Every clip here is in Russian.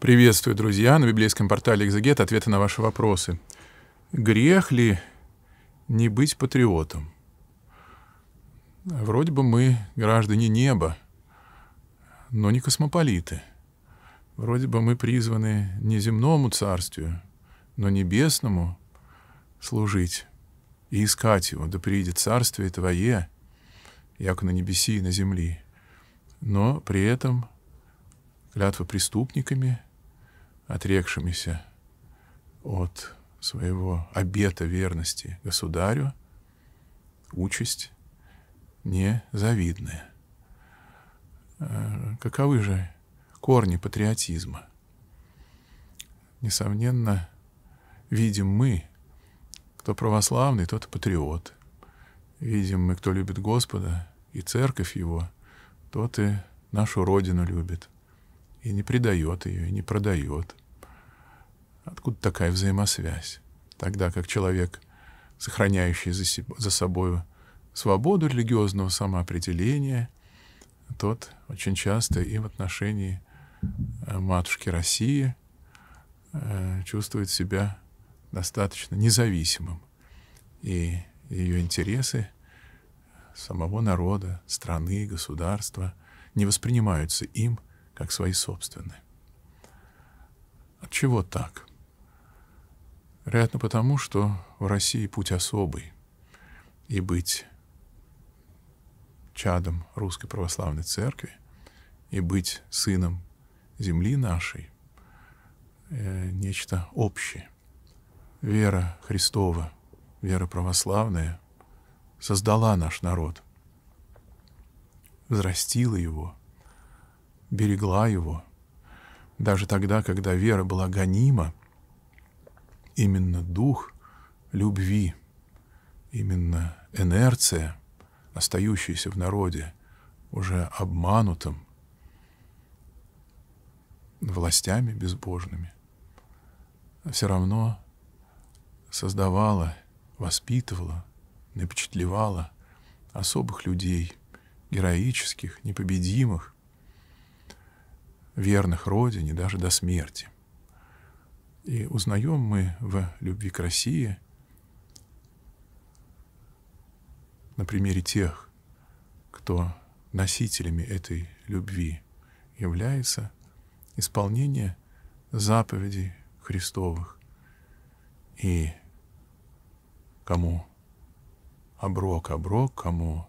Приветствую, друзья, на библейском портале «Экзегет» ответы на ваши вопросы. Грех ли не быть патриотом? Вроде бы мы граждане неба, но не космополиты. Вроде бы мы призваны не земному царствию, но небесному служить и искать его, да приидет царствие твое, як на небеси и на земли. Но при этом клятва преступниками — отрекшимися от своего обета верности государю, участь незавидная. Э, каковы же корни патриотизма? Несомненно, видим мы, кто православный, тот патриот. Видим мы, кто любит Господа и церковь его, тот и нашу Родину любит, и не предает ее, и не продает – Откуда такая взаимосвязь? Тогда как человек, сохраняющий за, за собой свободу религиозного самоопределения, тот очень часто и в отношении э, матушки России э, чувствует себя достаточно независимым. И ее интересы самого народа, страны, государства не воспринимаются им как свои собственные. От чего так? Вероятно, потому что в России путь особый, и быть чадом Русской Православной Церкви, и быть сыном земли нашей э, нечто общее. Вера Христова, вера православная создала наш народ, взрастила его, берегла его. Даже тогда, когда вера была гонима, именно дух любви, именно инерция, остающаяся в народе, уже обманутым властями безбожными, все равно создавала, воспитывала, напечатлевала особых людей, героических, непобедимых, верных Родине даже до смерти — и узнаем мы в любви к России на примере тех, кто носителями этой любви является исполнение заповедей Христовых и кому оброк, оброк, кому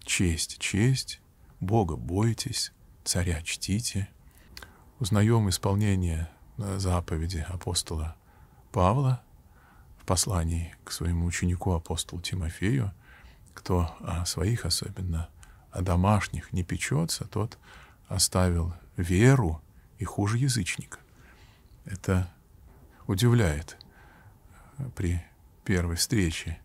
честь, честь, Бога бойтесь, царя чтите. Узнаем исполнение Э, заповеди апостола Павла в послании к своему ученику апостолу Тимофею, кто о а, своих особенно, о а, домашних не печется, тот оставил веру и хуже язычника. Это удивляет э, при первой встрече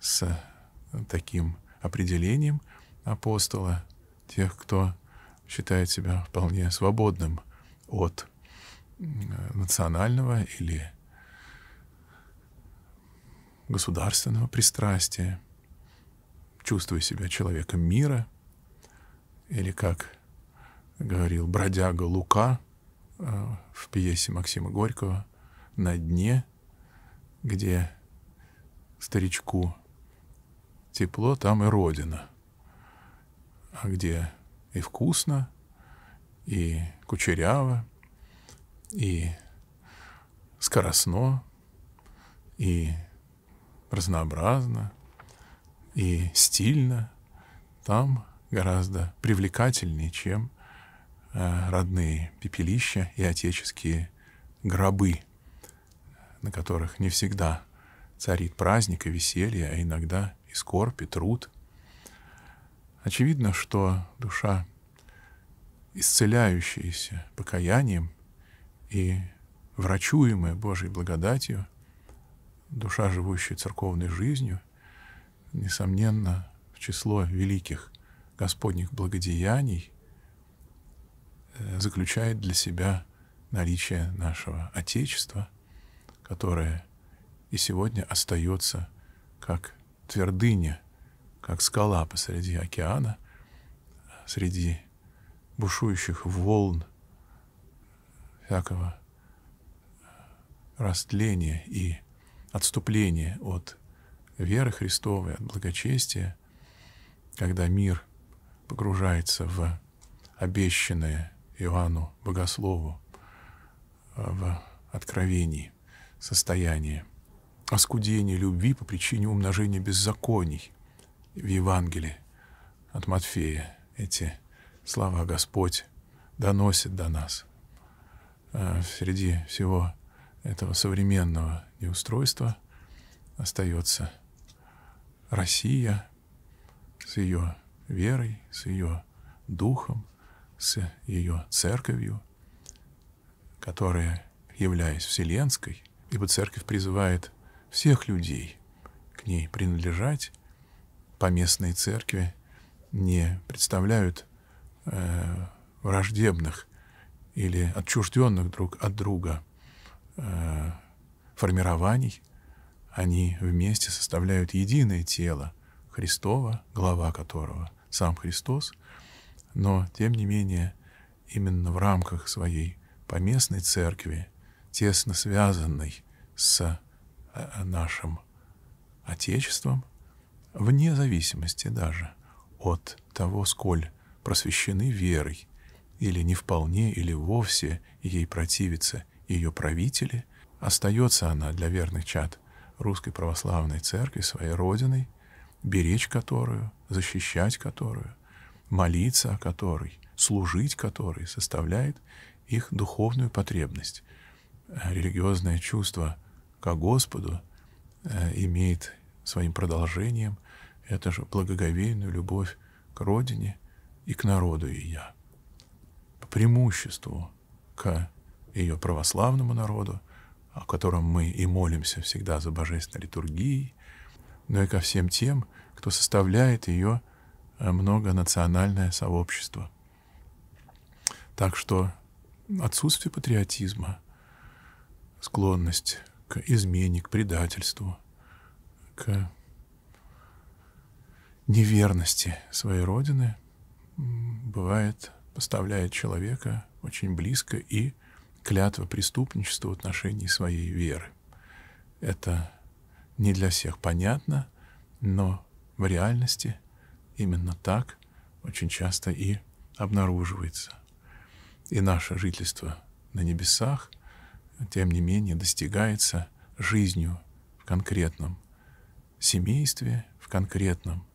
с э, таким определением апостола, тех, кто считает себя вполне свободным от национального или государственного пристрастия, чувствуя себя человеком мира, или, как говорил бродяга Лука э, в пьесе Максима Горького, «На дне», где старичку тепло, там и родина, а где и вкусно, и кучеряво, и скоростно, и разнообразно, и стильно. Там гораздо привлекательнее, чем э, родные пепелища и отеческие гробы, на которых не всегда царит праздник и веселье, а иногда и скорбь, и труд. Очевидно, что душа, исцеляющаяся покаянием, и врачуемая Божьей благодатью, душа, живущая церковной жизнью, несомненно, в число великих Господних благодеяний э, заключает для себя наличие нашего Отечества, которое и сегодня остается как твердыня, как скала посреди океана, среди бушующих волн всякого растления и отступления от веры Христовой, от благочестия, когда мир погружается в обещанное Иоанну Богослову э, в откровении состояние оскудения любви по причине умножения беззаконий в Евангелии от Матфея. Эти слова Господь доносит до нас – Э, среди всего этого современного неустройства остается Россия с ее верой, с ее духом, с ее церковью, которая, являясь вселенской, ибо церковь призывает всех людей к ней принадлежать, поместные церкви не представляют э, враждебных или отчужденных друг от друга э, формирований, они вместе составляют единое тело Христова, глава которого сам Христос, но, тем не менее, именно в рамках своей поместной церкви, тесно связанной с э, нашим Отечеством, вне зависимости даже от того, сколь просвещены верой или не вполне, или вовсе ей противятся ее правители, остается она для верных чад Русской Православной Церкви своей родиной, беречь которую, защищать которую, молиться о которой, служить которой составляет их духовную потребность. Религиозное чувство ко Господу э, имеет своим продолжением это же благоговейную любовь к родине и к народу ее к преимуществу, к ее православному народу, о котором мы и молимся всегда за божественной литургией, но и ко всем тем, кто составляет ее э, многонациональное сообщество. Так что отсутствие патриотизма, склонность к измене, к предательству, к неверности своей Родины бывает поставляет человека очень близко и клятва преступничества в отношении своей веры. Это не для всех понятно, но в реальности именно так очень часто и обнаруживается. И наше жительство на небесах, тем не менее, достигается жизнью в конкретном семействе, в конкретном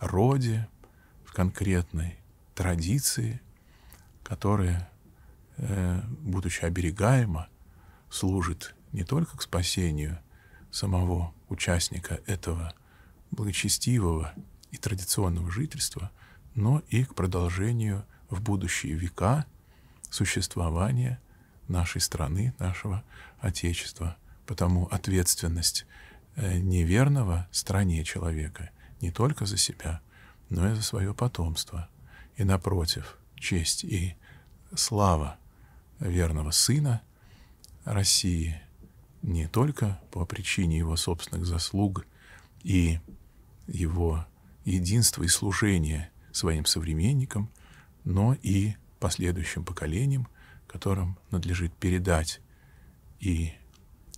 роде, в конкретной традиции – которое, э, будучи оберегаемо, служит не только к спасению самого участника этого благочестивого и традиционного жительства, но и к продолжению в будущие века существования нашей страны, нашего Отечества. Потому ответственность э, неверного стране человека не только за себя, но и за свое потомство. И напротив – честь и слава верного сына России не только по причине его собственных заслуг и его единства и служения своим современникам, но и последующим поколениям, которым надлежит передать и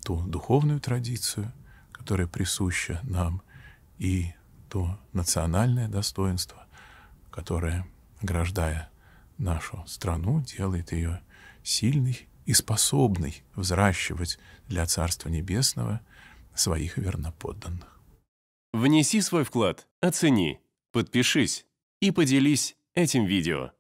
ту духовную традицию, которая присуща нам, и то национальное достоинство, которое, граждая нашу страну, делает ее сильной и способной взращивать для Царства Небесного своих верноподданных. Внеси свой вклад, оцени, подпишись и поделись этим видео.